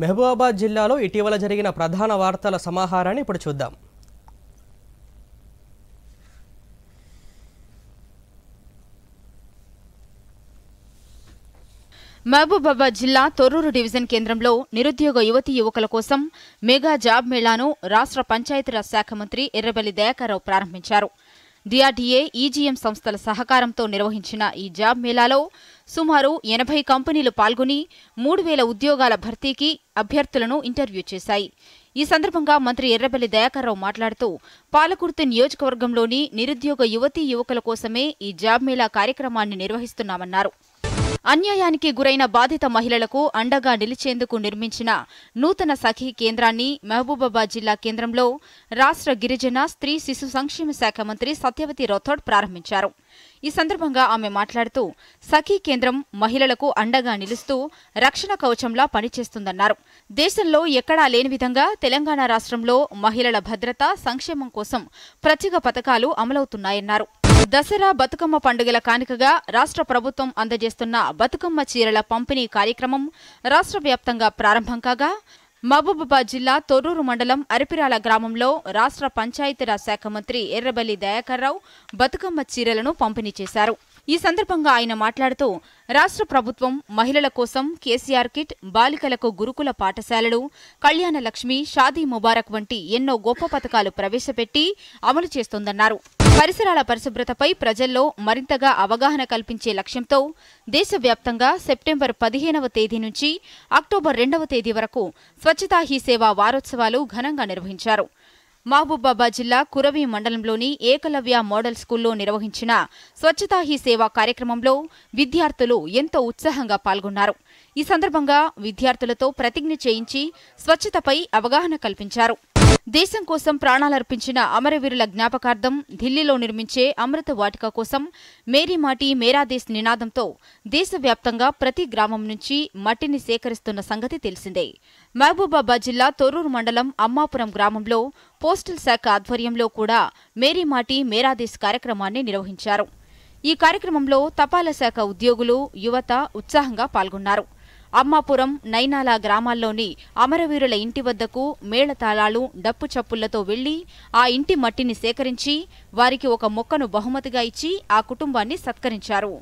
మహబూబాబాద్ జిల్లాలో ఇటీవల జరిగిన ప్రధాన వార్తల సమాహారాన్ని ఇప్పుడు చూద్దాం మహబూబాబాద్ జిల్లా తొర్రూరు డివిజన్ కేంద్రంలో నిరుద్యోగ యువతీ యువకుల కోసం మెగా జాబ్ మేళాను రాష్ట్ర పంచాయతీరాజ్ శాఖ మంత్రి ఎర్రబెల్లి దయాకర్రావు ప్రారంభించారు డిఆర్డీఏ ఈజీఎం సంస్థల సహకారంతో నిర్వహించిన ఈ జాబ్ మేళాలో సుమారు ఎనభై కంపెనీలు పాల్గొని మూడు వేల ఉద్యోగాల భర్తీకి అభ్యర్థులను ఇంటర్వ్యూ చేశాయి ఈ సందర్భంగా మంత్రి ఎర్రబెల్లి దయాకర్రావు మాట్లాడుతూ పాలకుర్తి నియోజకవర్గంలోని నిరుద్యోగ యువతీ యువకుల కోసమే ఈ జాబ్ మేళా కార్యక్రమాన్ని నిర్వహిస్తున్నామన్నారు అన్యాయానికి గురైన బాధిత మహిళలకు అండగా నిలిచేందుకు నిర్మించిన నూతన సఖీ కేంద్రాన్ని మహబూబాబాద్ జిల్లా కేంద్రంలో రాష్ట్ర గిరిజన స్త్రీ శిశు సంక్షేమ శాఖ మంత్రి సత్యవతి రథోడ్ ప్రారంభించారు ఈ సందర్భంగా ఆమె మాట్లాడుతూ సఖీ కేంద్రం మహిళలకు అండగా నిలుస్తూ రక్షణ కవచంలా పనిచేస్తుందన్నారు దేశంలో ఎక్కడా లేని విధంగా తెలంగాణ రాష్ట్రంలో మహిళల భద్రత సంక్షేమం కోసం ప్రత్యేక పథకాలు అమలవుతున్నాయన్నారు దసరా బతుకమ్మ పండుగల కానుకగా రాష్ట్ర ప్రభుత్వం అందజేస్తున్న బతుకమ్మ చీరల పంపిణీ కార్యక్రమం రాష్ట్ర వ్యాప్తంగా ప్రారంభం కాగా మహబూబాబాద్ జిల్లా తొర్రూరు మండలం అరిపిరాల గ్రామంలో రాష్ట్ర పంచాయతీరాజ్ శాఖ మంత్రి ఎర్రబల్లి దయాకర్రావు బతుకమ్మ చీరలను పంపిణీ చేశారు ఈ సందర్భంగా ఆయన మాట్లాడుతూ రాష్ట్ర ప్రభుత్వం మహిళల కోసం కేసీఆర్ కిట్ బాలికలకు గురుకుల పాఠశాలలు కళ్యాణ లక్ష్మి షాదీ ముబారక్ వంటి ఎన్నో గొప్ప పథకాలు ప్రవేశపెట్టి అమలు చేస్తోందన్నారు పరిసరాల పరిశుభ్రతపై ప్రజల్లో మరింతగా అవగాహన కల్పించే లక్ష్యంతో దేశవ్యాప్తంగా సెప్టెంబర్ పదిహేనవ తేదీ నుంచి అక్టోబర్ రెండవ తేదీ వరకు స్వచ్ఛతా హీ సేవ వారోత్సవాలు ఘనంగా నిర్వహించారు మహబూబాబా జిల్లా కురవి మండలంలోని ఏకలవ్య మోడల్ స్కూల్లో నిర్వహించిన స్వచ్ఛతా హీ సేవ కార్యక్రమంలో విద్యార్థులు ఎంతో ఉత్సాహంగా పాల్గొన్నారు ఈ సందర్భంగా విద్యార్థులతో ప్రతిజ్ఞ చేయించి స్వచ్ఛతపై అవగాహన కల్పించారు దేశం కోసం ప్రాణాలర్పించిన అమరవీరుల జ్ఞాపకార్థం ఢిల్లీలో నిర్మించే అమృత వాటిక కోసం మేరీ మాటి మేరా దేశ్ నినాదంతో దేశవ్యాప్తంగా ప్రతి గ్రామం నుంచి మట్టిని సేకరిస్తున్న సంగతి తెలిసిందే మహబూబాబాద్ జిల్లా తొర్రూరు మండలం అమ్మాపురం గ్రామంలో పోస్టల్ శాఖ ఆధ్వర్యంలో కూడా మేరీ మాటి మేరా దేశ్ కార్యక్రమాన్ని నిర్వహించారు ఈ కార్యక్రమంలో తపాలా శాఖ ఉద్యోగులు యువత ఉత్సాహంగా పాల్గొన్నారు అమ్మాపురం నైనాల గ్రామాల్లోని అమరవీరుల ఇంటి వద్దకు మేళతాళాలు డప్పు చప్పుళ్లతో వెళ్లి ఆ ఇంటి మట్టిని సేకరించి వారికి ఒక మొక్కను బహుమతిగా ఇచ్చి ఆ కుటుంబాన్ని సత్కరించారు